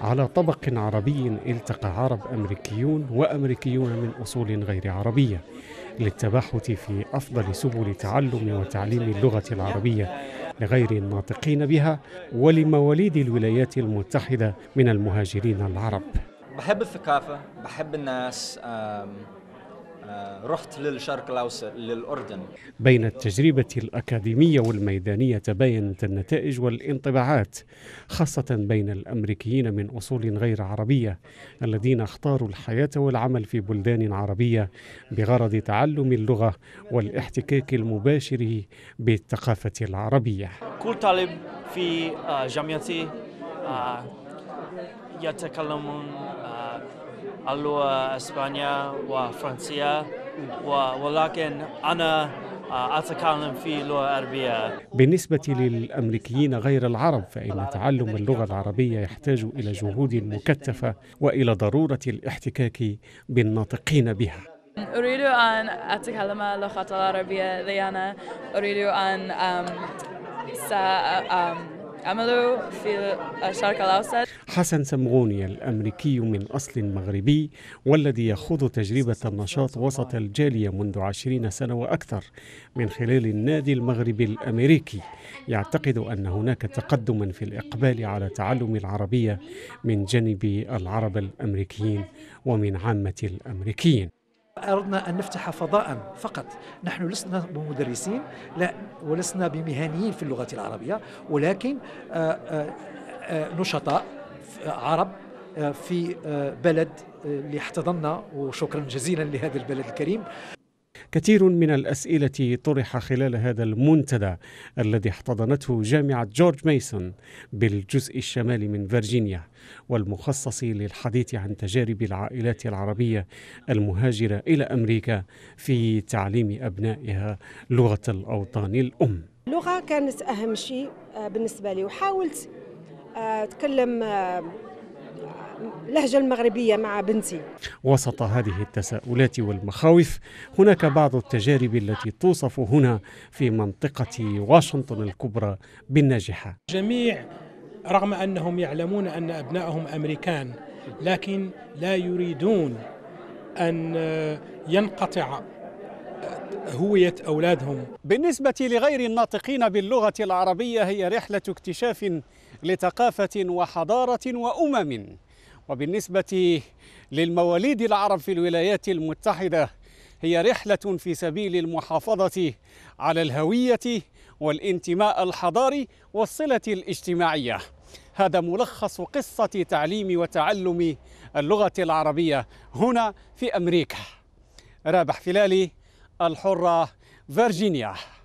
على طبق عربي التقى عرب أمريكيون وأمريكيون من أصول غير عربية للتباحث في أفضل سبل تعلم وتعليم اللغة العربية لغير الناطقين بها ولمواليد الولايات المتحدة من المهاجرين العرب بحب الثقافة بحب الناس آه، رحت للشرق الاوسط للاردن بين التجربه الاكاديميه والميدانيه تباينت النتائج والانطباعات خاصه بين الامريكيين من اصول غير عربيه الذين اختاروا الحياه والعمل في بلدان عربيه بغرض تعلم اللغه والاحتكاك المباشر بالثقافه العربيه كل طالب في آه، جامعتي آه، يتكلم اللغة الإسبانية والفرنسية ولكن انا أتكلم في اللغة العربية بالنسبة للأمريكيين غير العرب فإن تعلم اللغة العربية يحتاج إلى جهود مكثفة وإلى ضرورة الاحتكاك بالناطقين بها أريد أن أتكلم اللغة العربية لأن أريد أن سأ... عملوا في الشرق الأوسط حسن سمغوني الأمريكي من أصل مغربي والذي يخوض تجربة النشاط وسط الجالية منذ عشرين سنة وأكثر من خلال النادي المغربي الأمريكي يعتقد أن هناك تقدما في الإقبال على تعلم العربية من جانب العرب الأمريكيين ومن عامة الأمريكيين أردنا أن نفتح فضاء فقط نحن لسنا بمدرسين لا ولسنا بمهنيين في اللغة العربية ولكن آه، آه، آه، نشطاء عرب في بلد اللي احتضننا وشكرا جزيلا لهذا البلد الكريم كثير من الأسئلة طرح خلال هذا المنتدى الذي احتضنته جامعة جورج ميسون بالجزء الشمالي من فرجينيا والمخصص للحديث عن تجارب العائلات العربية المهاجرة إلى أمريكا في تعليم أبنائها لغة الأوطان الأم اللغة كانت أهم شيء آه، بالنسبة لي وحاولت آه، أتكلم آه، اللهجة المغربية مع بنتي وسط هذه التساؤلات والمخاوف هناك بعض التجارب التي توصف هنا في منطقة واشنطن الكبرى بالناجحة جميع رغم أنهم يعلمون أن أبنائهم أمريكان لكن لا يريدون أن ينقطع هوية أولادهم بالنسبة لغير الناطقين باللغة العربية هي رحلة اكتشاف لثقافة وحضارة وأمم وبالنسبة للمواليد العرب في الولايات المتحدة هي رحلة في سبيل المحافظة على الهوية والانتماء الحضاري والصلة الاجتماعية هذا ملخص قصة تعليم وتعلم اللغة العربية هنا في أمريكا رابح فلالي الحرة فيرجينيا